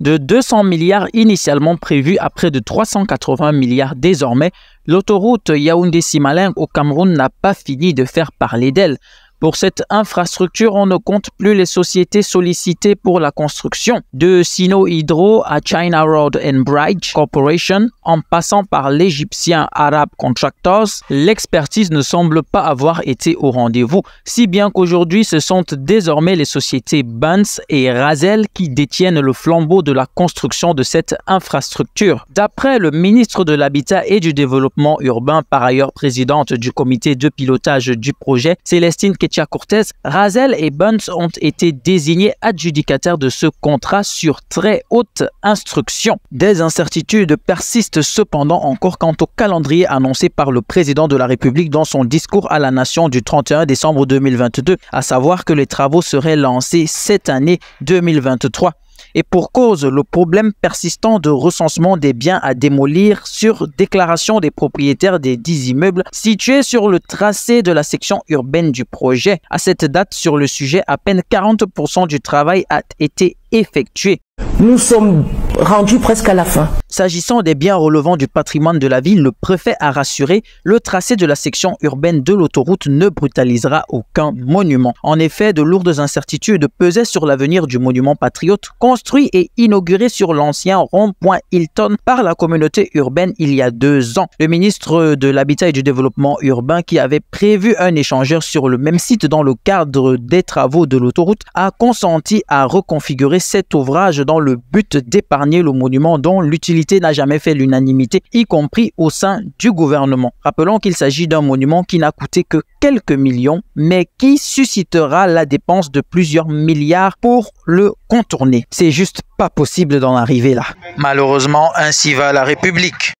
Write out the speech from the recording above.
De 200 milliards initialement prévus à près de 380 milliards désormais, l'autoroute Yaoundé-Simaling au Cameroun n'a pas fini de faire parler d'elle. Pour cette infrastructure, on ne compte plus les sociétés sollicitées pour la construction, de Sino Hydro à China Road and Bridge Corporation, en passant par l'Égyptien Arab Contractors, l'expertise ne semble pas avoir été au rendez-vous, si bien qu'aujourd'hui ce sont désormais les sociétés Bunce et Razel qui détiennent le flambeau de la construction de cette infrastructure. D'après le ministre de l'Habitat et du Développement urbain, par ailleurs présidente du comité de pilotage du projet, Célestine Ketia Cortez, Razel et Buns ont été désignés adjudicataires de ce contrat sur très haute instruction. Des incertitudes persistent cependant encore quant au calendrier annoncé par le président de la République dans son discours à la nation du 31 décembre 2022, à savoir que les travaux seraient lancés cette année 2023. Et pour cause, le problème persistant de recensement des biens à démolir sur déclaration des propriétaires des 10 immeubles situés sur le tracé de la section urbaine du projet. À cette date, sur le sujet, à peine 40% du travail a été effectué. Nous sommes rendu presque à la fin. S'agissant des biens relevant du patrimoine de la ville, le préfet a rassuré, le tracé de la section urbaine de l'autoroute ne brutalisera aucun monument. En effet, de lourdes incertitudes pesaient sur l'avenir du monument patriote construit et inauguré sur l'ancien rond-point Hilton par la communauté urbaine il y a deux ans. Le ministre de l'Habitat et du Développement urbain qui avait prévu un échangeur sur le même site dans le cadre des travaux de l'autoroute a consenti à reconfigurer cet ouvrage dans le but d'épargner le monument dont l'utilité n'a jamais fait l'unanimité, y compris au sein du gouvernement. Rappelons qu'il s'agit d'un monument qui n'a coûté que quelques millions, mais qui suscitera la dépense de plusieurs milliards pour le contourner. C'est juste pas possible d'en arriver là. Malheureusement, ainsi va la République.